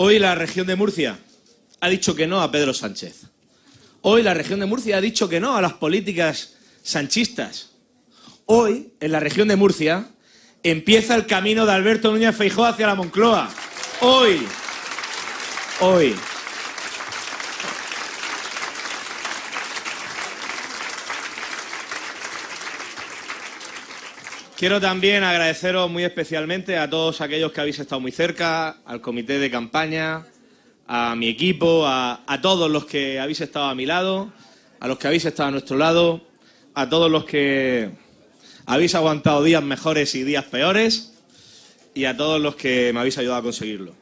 Hoy la región de Murcia ha dicho que no a Pedro Sánchez. Hoy la región de Murcia ha dicho que no a las políticas sanchistas. Hoy, en la región de Murcia, empieza el camino de Alberto Núñez Feijóo hacia la Moncloa. Hoy. Hoy. Quiero también agradeceros muy especialmente a todos aquellos que habéis estado muy cerca, al comité de campaña, a mi equipo, a, todos los que habéis estado a mi lado, a los que habéis estado a nuestro lado, a todos los que habéis aguantado días mejores y días peores y a todos los que me habéis ayudado a conseguirlo.